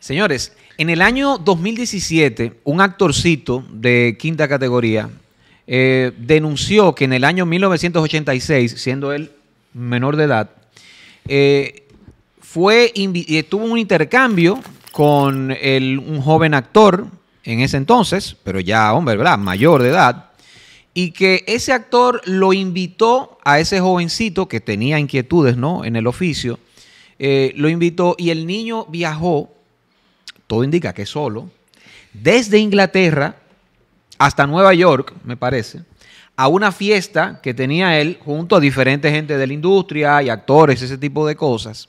Señores, en el año 2017, un actorcito de quinta categoría eh, denunció que en el año 1986, siendo él menor de edad, eh, fue eh, tuvo un intercambio con un joven actor en ese entonces, pero ya hombre, ¿verdad? Mayor de edad, y que ese actor lo invitó a ese jovencito que tenía inquietudes, ¿no? En el oficio, lo invitó y el niño viajó todo indica que solo, desde Inglaterra hasta Nueva York, me parece, a una fiesta que tenía él junto a diferentes gente de la industria y actores, ese tipo de cosas.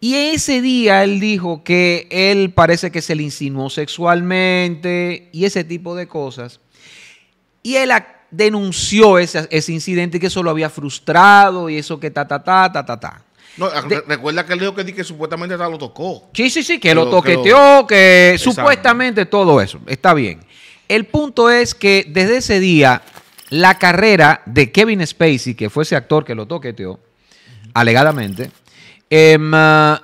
Y ese día él dijo que él parece que se le insinuó sexualmente y ese tipo de cosas. Y él denunció ese, ese incidente que eso lo había frustrado y eso que ta, ta, ta, ta, ta, ta. Ah, recuerda que él dijo que, que supuestamente lo tocó. Sí, sí, sí, que, lo, toqueteó, que, supuestamente todo eso. Está bien. El punto es que desde ese día, la carrera de Kevin Spacey, que fue ese actor que lo toqueteó, alegadamente, em, ah,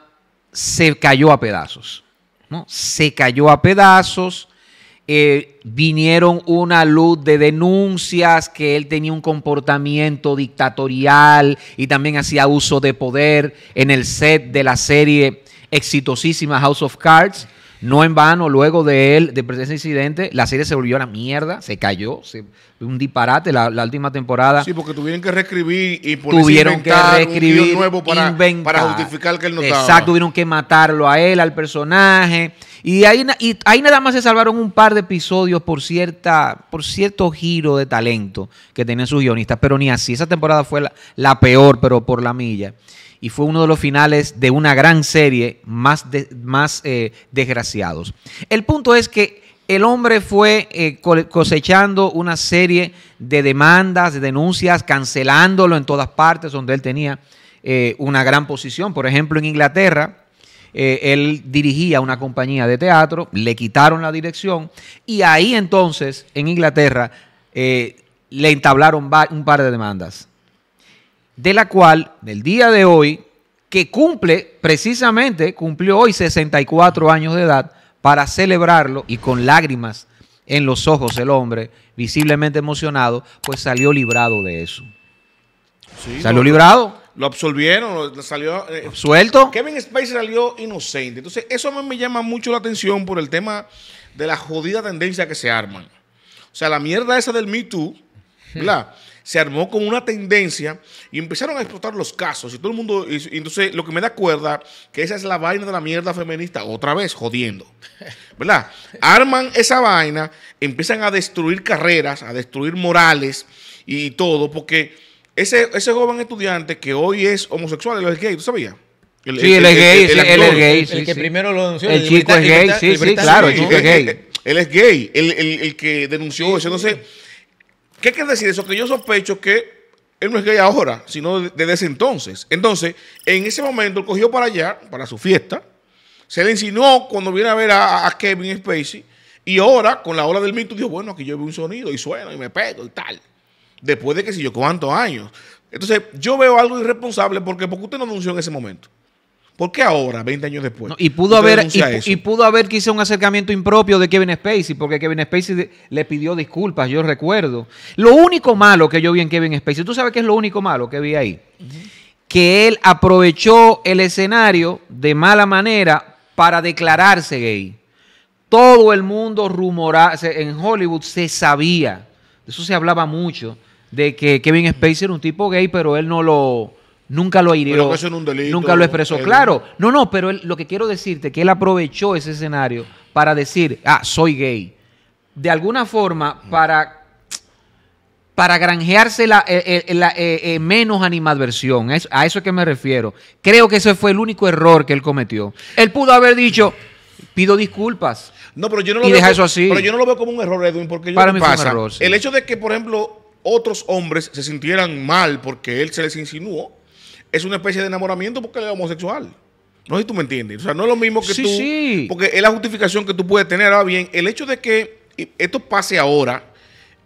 se cayó a pedazos. ¿no? Se cayó a pedazos. Eh, vinieron una luz de denuncias que él tenía un comportamiento dictatorial y también hacía uso de poder en el set de la serie exitosísima House of Cards. No en vano, luego de él, de ese incidente, la serie se volvió a la mierda, se cayó, se, un disparate la, última temporada. Sí, porque tuvieron que reescribir y tuvieron que reescribir, un nuevo para, para justificar que él no Exacto, tuvieron que matarlo a él, al personaje. Y ahí, y ahí nada más se salvaron un par de episodios por, cierta, por cierto giro de talento que tenían sus guionistas, pero ni así. Esa temporada fue la peor, pero por la milla y fue uno de los finales de una gran serie más, más eh, desgraciados. El punto es que el hombre fue eh, cosechando una serie de demandas, de denuncias, cancelándolo en todas partes donde él tenía eh, una gran posición. Por ejemplo, en Inglaterra, él dirigía una compañía de teatro, le quitaron la dirección y ahí entonces, en Inglaterra, le entablaron un par de demandas de la cual, del día de hoy, que cumple precisamente, cumplió hoy 64 años de edad, para celebrarlo y con lágrimas en los ojos el hombre, visiblemente emocionado, pues salió librado de eso. salió librado. Lo absolvieron, salió... Eh, Suelto. Kevin Spacey salió inocente. Entonces, eso a mí me llama mucho la atención por el tema de la jodida tendencia que se arman. O sea, la mierda esa del Me Too, ¿verdad? se armó con una tendencia y empezaron a explotar los casos. Y todo el mundo, entonces lo que me da cuerda, que esa es la vaina de la mierda feminista, otra vez, jodiendo. ¿Verdad? Arman esa vaina, empiezan a destruir carreras, a destruir morales y todo, porque ese, ese joven estudiante que hoy es homosexual, él es gay, ¿tú sabías? sí, él es gay, el, es gay. el que primero lo denunció. El, chico es gay, sí, sí, claro, el chico es gay. Él es gay, el, que denunció eso. Entonces, ¿Qué quiere decir eso? Que yo sospecho que él no es gay ahora, sino desde ese entonces. Entonces, en ese momento, él cogió para allá, para su fiesta, se le insinuó cuando viene a ver a, Kevin Spacey, y ahora, con la ola del mito, dijo, bueno, aquí yo veo un sonido, y suena, y me pego, y tal. Después de que si yo cuántos años. Entonces, yo veo algo irresponsable, porque porque usted no anunció en ese momento? ¿Por qué ahora, 20 años después? y, pudo haber, y, pudo haber quizá un acercamiento impropio de Kevin Spacey, porque Kevin Spacey le pidió disculpas, yo recuerdo. Lo único malo que yo vi en Kevin Spacey, ¿tú sabes qué es lo único malo que vi ahí? Que él aprovechó el escenario de mala manera para declararse gay. Todo el mundo rumoraba, en Hollywood se sabía, de eso se hablaba mucho, de que Kevin Spacey era un tipo gay, pero él no lo Nunca lo hirió, pues nunca lo expresó. Claro, no, no, pero lo que quiero decirte que él aprovechó ese escenario para decir, ah, soy gay. De alguna forma, mm. para para granjearse la, eh, eh, eh, menos animadversión. a eso es que me refiero. Creo que ese fue el único error que él cometió. Él pudo haber dicho, pido disculpas. No, pero yo no lo, veo, como, así. Pero yo no lo veo como un error, Edwin, porque yo para mí un error, El hecho de que, por ejemplo, otros hombres se sintieran mal porque él se les insinuó, es una especie de enamoramiento porque es homosexual. No sé si tú me entiendes. O sea, no es lo mismo que sí, tú. Sí. Porque es la justificación que tú puedes tener. Ahora bien, el hecho de que esto pase ahora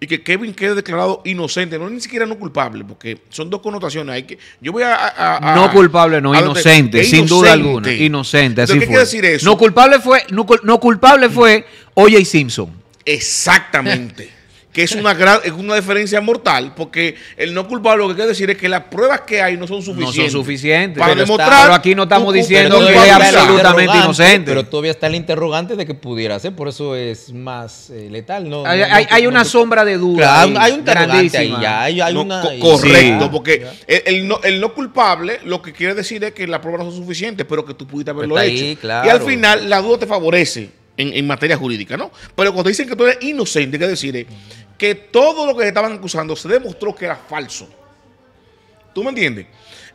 y que Kevin quede declarado inocente, no ni siquiera no culpable, porque son dos connotaciones. Hay que, yo voy a, no culpable, no inocente, sin duda alguna, inocente. Así ¿Qué fue. quiere decir eso? No culpable fue, no, no culpable fue O.J. Simpson. Exactamente. que es una, gran, es una diferencia mortal, porque el no culpable lo que quiere decir es que las pruebas que hay no son suficientes. No son suficientes. Para demostrar. pero aquí no estamos diciendo que es absolutamente inocente. Pero todavía está el interrogante de que pudiera ser, por eso es más eh, letal. No, hay, una sombra de duda. hay un interrogante ahí, ya, hay, una, correcto, porque el, no, culpable lo que quiere decir es que las pruebas no son suficientes, pero que tú pudiste pues haberlo hecho. Y al final la duda te favorece. En, materia jurídica, ¿no? Pero cuando dicen que tú eres inocente, ¿qué decir? que todo lo que estaban acusando se demostró que era falso. ¿Tú me entiendes?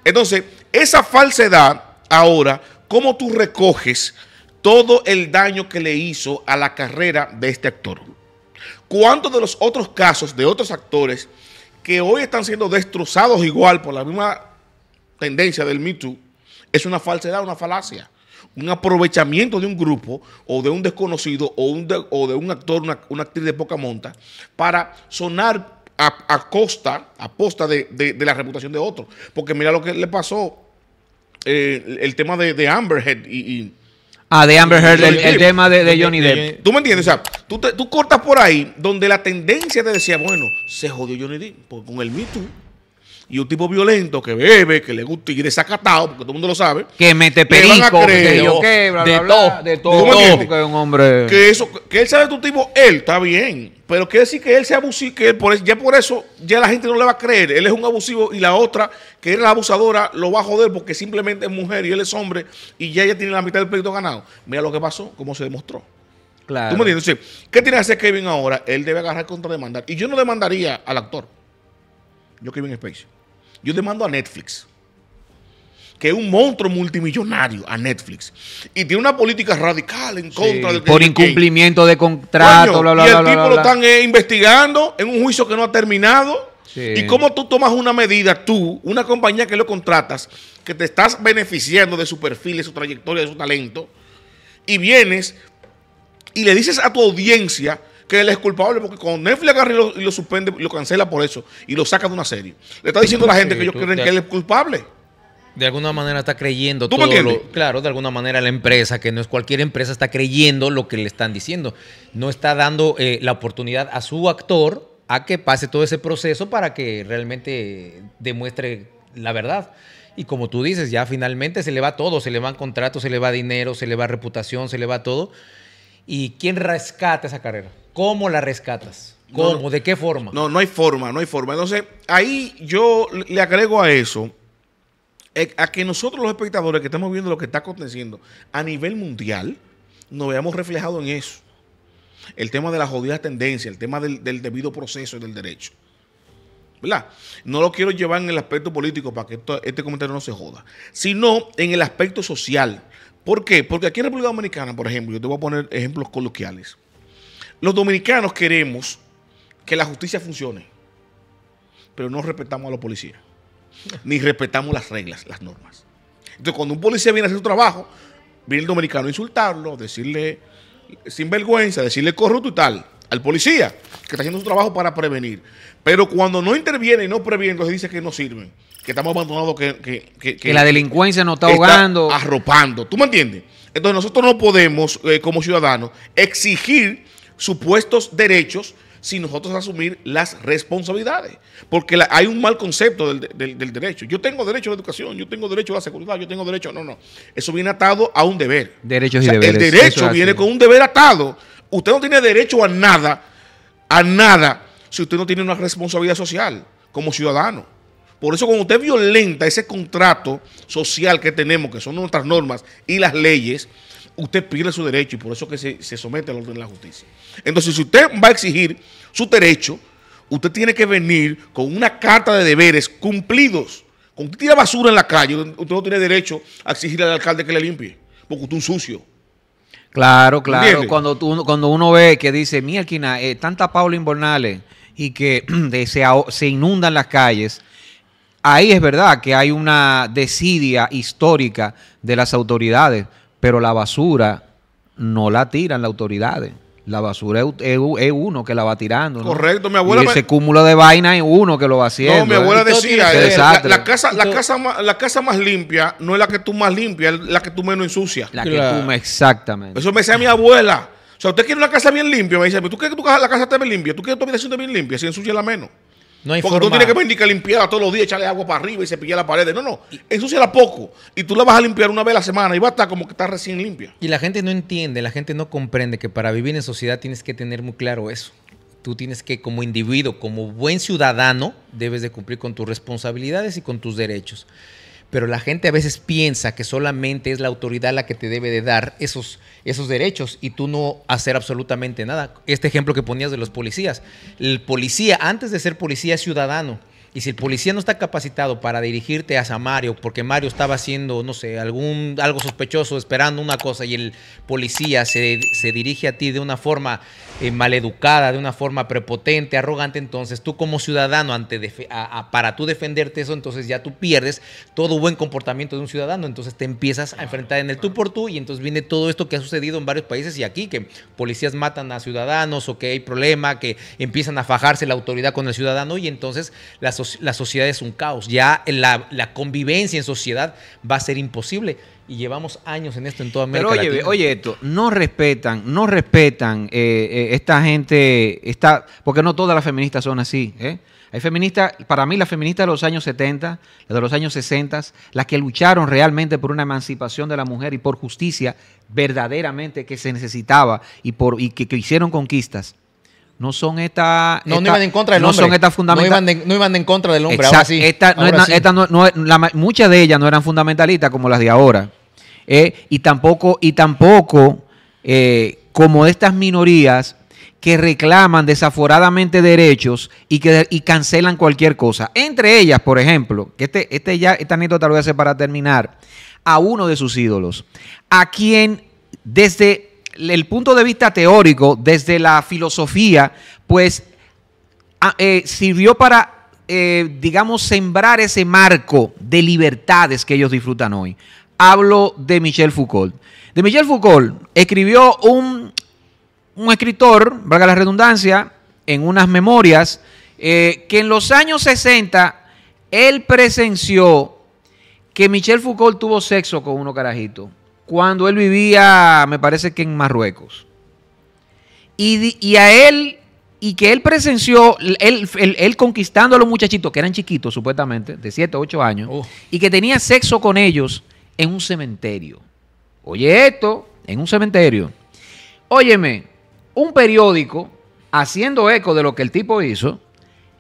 Entonces, esa falsedad, ahora, ¿cómo tú recoges todo el daño que le hizo a la carrera de este actor? ¿Cuántos de los otros casos de otros actores que hoy están siendo destrozados igual por la misma tendencia del Me es una falsedad, una falacia? un aprovechamiento de un grupo o de un desconocido o, un de, o de un actor, una, actriz de poca monta, para sonar a, costa, a posta de, la reputación de otro. Porque mira lo que le pasó eh, el, tema de, Amber Heard y, Ah, de Amber Heard, el, tema de, Johnny Depp. Tú me entiendes, o sea, tú, tú cortas por ahí donde la tendencia te decía, bueno, se jodió Johnny Depp, con el Me Too y un tipo violento que bebe, que le gusta y desacatado, porque todo el mundo lo sabe. Que mete perico, que yo que, bla, de todo, de un hombre... Que eso, que él sabe tu tipo, él, está bien, pero quiere decir que él sea abusivo, que él por ya por eso, ya la gente no le va a creer, él es un abusivo y la otra, que era la abusadora, lo va a joder porque simplemente es mujer y él es hombre y ya ella tiene la mitad del pleito ganado. Mira lo que pasó, cómo se demostró. Claro. ¿Tú me entiendes? ¿qué tiene que hacer Kevin ahora? Él debe agarrar contra demandar. Y yo no demandaría al actor. Yo Kevin Spacey. Yo mando a Netflix, que es un monstruo multimillonario, a Netflix, y tiene una política radical en contra sí, Por incumplimiento de contrato, bla, Y el tipo lo están eh, investigando en un juicio que no ha terminado. ¿Y cómo tú tomas una medida, tú, una compañía que lo contratas, que te estás beneficiando de su perfil, de su trayectoria, de su talento, y vienes y le dices a tu audiencia que él es culpable porque con Netflix agarra y lo, suspende, lo cancela por eso y lo saca de una serie. Le está diciendo a la gente que ellos creen que él es culpable de alguna manera está creyendo todo claro, de alguna manera la empresa, que no es cualquier empresa, está creyendo lo que le están diciendo. No está dando eh, la oportunidad a su actor a que pase todo ese proceso para que realmente demuestre la verdad. Y como tú dices, ya finalmente se le va todo, se le van contratos, se le va dinero, se le va reputación, se le va todo. ¿Y quién rescata esa carrera? ¿Cómo la rescatas? ¿Cómo? ¿De qué forma? No, no hay forma, no hay forma. Entonces, ahí yo le agrego a eso, eh, a que nosotros los espectadores que estamos viendo lo que está aconteciendo a nivel mundial, nos veamos reflejados en eso. El tema de las jodidas tendencias, el tema del, debido proceso y del derecho. ¿Verdad? No lo quiero llevar en el aspecto político para que este comentario no se joda, sino en el aspecto social. ¿Por qué? Porque aquí en República Dominicana, por ejemplo, yo te voy a poner ejemplos coloquiales los dominicanos queremos que la justicia funcione, pero no respetamos a los policías, ni respetamos las reglas, las normas. Entonces, cuando un policía viene a hacer su trabajo, viene el dominicano a insultarlo, decirle sin vergüenza, decirle corrupto y tal, al policía, que está haciendo su trabajo para prevenir. Pero cuando no interviene y no previene, entonces dice que no sirve, que estamos abandonados, que, la delincuencia nos está ahogando. arropando, ¿tú me entiendes? Entonces nosotros no podemos, eh, como ciudadanos, exigir supuestos derechos sin nosotros asumir las responsabilidades. Porque hay un mal concepto del, derecho. Yo tengo derecho a la educación, yo tengo derecho a la seguridad, yo tengo derecho. No, no. Eso viene atado a un deber. Derechos deberes. El derecho viene con un deber atado. Usted no tiene derecho a nada, a nada, si usted no tiene una responsabilidad social como ciudadano. Por eso cuando usted violenta ese contrato social que tenemos, que son nuestras normas y las leyes, usted pierde su derecho y por eso que se, se somete al orden de la justicia. Entonces, si usted va a exigir su derecho, usted tiene que venir con una carta de deberes cumplidos. Cuando usted tira basura en la calle, usted no tiene derecho a exigirle al alcalde que le limpie, porque usted es un sucio. Claro, claro. Cuando, tú, cuando uno ve que dice, mira, eh, están tanta Paula invernales y que se, se inundan las calles, ahí es verdad que hay una desidia histórica de las autoridades, pero la basura no la tiran las autoridades. La basura es, uno que la va tirando. Correcto, mi abuela. Y ese cúmulo de vaina es uno que lo va haciendo. No, mi ¿eh? abuela decía, eh, la, casa, la, casa más, limpia no es la que tú más limpia, es la que tú menos ensucias. La que tú, exactamente. Eso me decía mi abuela. O sea, usted quiere una casa bien limpia, me dice, ¿tú quieres que tu casa, la casa esté bien limpia? ¿Tú quieres que tu habitación esté bien limpia? Si ensucia la menos. No hay Porque tú tienes que venir que limpiarla todos los días, echarle agua para arriba y se cepillar la pared. No, no, ensuciala poco. Y tú la vas a limpiar una vez a la semana y va a estar como que está recién limpia. Y la gente no entiende, la gente no comprende que para vivir en sociedad tienes que tener muy claro eso. Tú tienes que, como individuo, como buen ciudadano, debes de cumplir con tus responsabilidades y con tus derechos pero la gente a veces piensa que solamente es la autoridad la que te debe de dar esos, esos derechos y tú no hacer absolutamente nada. Este ejemplo que ponías de los policías. El policía, antes de ser policía, ciudadano. Y si el policía no está capacitado para dirigirte hacia Mario, porque Mario estaba haciendo, no sé, algún, algo sospechoso, esperando una cosa, y el policía se, dirige a ti de una forma eh, maleducada, de una forma prepotente, arrogante, entonces tú como ciudadano, ante para tú defenderte eso, entonces ya tú pierdes todo buen comportamiento de un ciudadano, entonces te empiezas a enfrentar en el tú por tú, y entonces viene todo esto que ha sucedido en varios países y aquí, que policías matan a ciudadanos o que hay problema, que empiezan a fajarse la autoridad con el ciudadano, y entonces la sociedad la sociedad es un caos, ya la, convivencia en sociedad va a ser imposible. Y llevamos años en esto en toda América Pero oye, oye esto, no respetan, no respetan eh, eh, esta gente, está, porque no todas las feministas son así. ¿eh? Hay feministas, para mí las feministas de los años 70, de los años 60, las que lucharon realmente por una emancipación de la mujer y por justicia verdaderamente que se necesitaba y, por, y que hicieron conquistas no son estas. No, no iban en contra del hombre. No son estas fundamentalistas. No, iban en contra del hombre. Ahora sí. muchas de ellas no eran fundamentalistas como las de ahora. Eh, y tampoco, y tampoco eh, como estas minorías que reclaman desaforadamente derechos y que y cancelan cualquier cosa. Entre ellas, por ejemplo, que este, este ya, esta anécdota lo voy a hacer para terminar, a uno de sus ídolos, a quien desde el punto de vista teórico, desde la filosofía, pues ah, eh, sirvió para eh, digamos, sembrar ese marco de libertades que ellos disfrutan hoy. Hablo de Michel Foucault. De Michel Foucault escribió un, un escritor, valga la redundancia, en unas memorias, eh, que en los años 60 él presenció que Michel Foucault tuvo sexo con uno carajito cuando él vivía, me parece que en Marruecos. Y, a él, y que él presenció, él, conquistando a los muchachitos, que eran chiquitos supuestamente, de 7 o 8 años, oh. y que tenía sexo con ellos en un cementerio. Oye esto, en un cementerio. Óyeme, un periódico, haciendo eco de lo que el tipo hizo,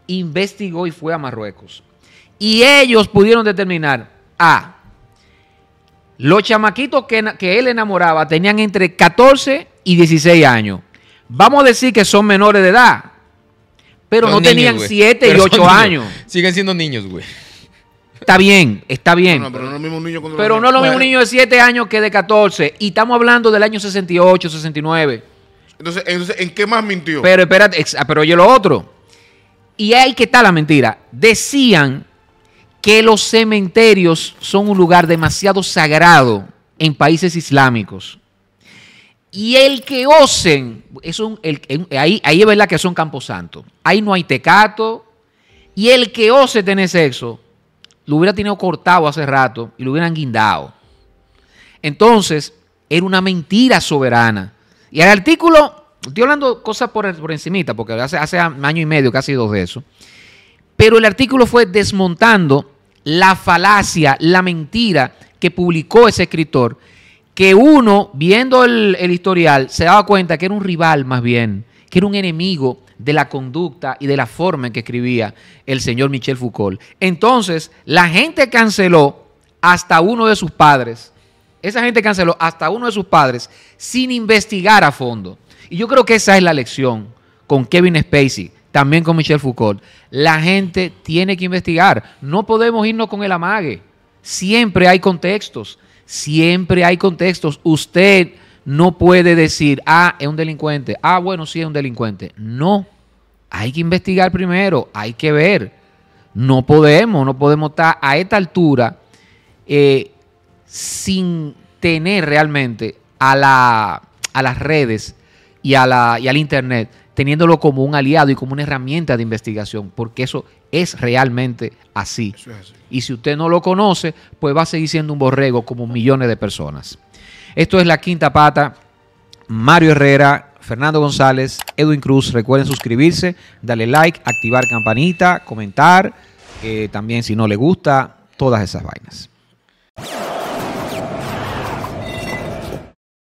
investigó y fue a Marruecos. Y ellos pudieron determinar, A, los chamaquitos que, él enamoraba tenían entre 14 y 16 años. Vamos a decir que son menores de edad, pero no tenían 7 y 8 años. Siguen siendo niños, güey. Está bien, está bien. pero no es lo mismo un niño, pero no lo mismo niño de 7 años que de 14. Y estamos hablando del año 68, 69. Entonces, entonces ¿en qué más mintió? Pero espérate, ah, pero oye lo otro. Y ahí que está la mentira. Decían que los cementerios son un lugar demasiado sagrado en países islámicos. Y el que osen, es un, ahí, es verdad que son camposantos. Ahí no hay tecato. Y el que ose tener sexo, lo hubiera tenido cortado hace rato y lo hubieran guindado. Entonces, era una mentira soberana. Y el artículo, estoy hablando cosas por, por encimita, porque hace, hace año y medio, casi dos de eso. Pero el artículo fue desmontando la falacia, la mentira que publicó ese escritor, que uno, viendo el, historial, se daba cuenta que era un rival más bien, que era un enemigo de la conducta y de la forma en que escribía el señor Michel Foucault. Entonces, la gente canceló hasta uno de sus padres. Esa gente canceló hasta uno de sus padres sin investigar a fondo. Y yo creo que esa es la lección con Kevin Spacey también con Michel Foucault. La gente tiene que investigar. No podemos irnos con el amague. Siempre hay contextos. Siempre hay contextos. Usted no puede decir, ah, es un delincuente. Ah, bueno, sí es un delincuente. No. Hay que investigar primero. Hay que ver. No podemos, no podemos estar a esta altura eh, sin tener realmente a, a las redes y, a la, al Internet, teniéndolo como un aliado y como una herramienta de investigación, porque eso es realmente así. Y si usted no lo conoce, pues va a seguir siendo un borrego como millones de personas. Esto es La Quinta Pata. Mario Herrera, Fernando González, Edwin Cruz. Recuerden suscribirse, darle like, activar campanita, comentar. Eh, también si no le gusta, todas esas vainas.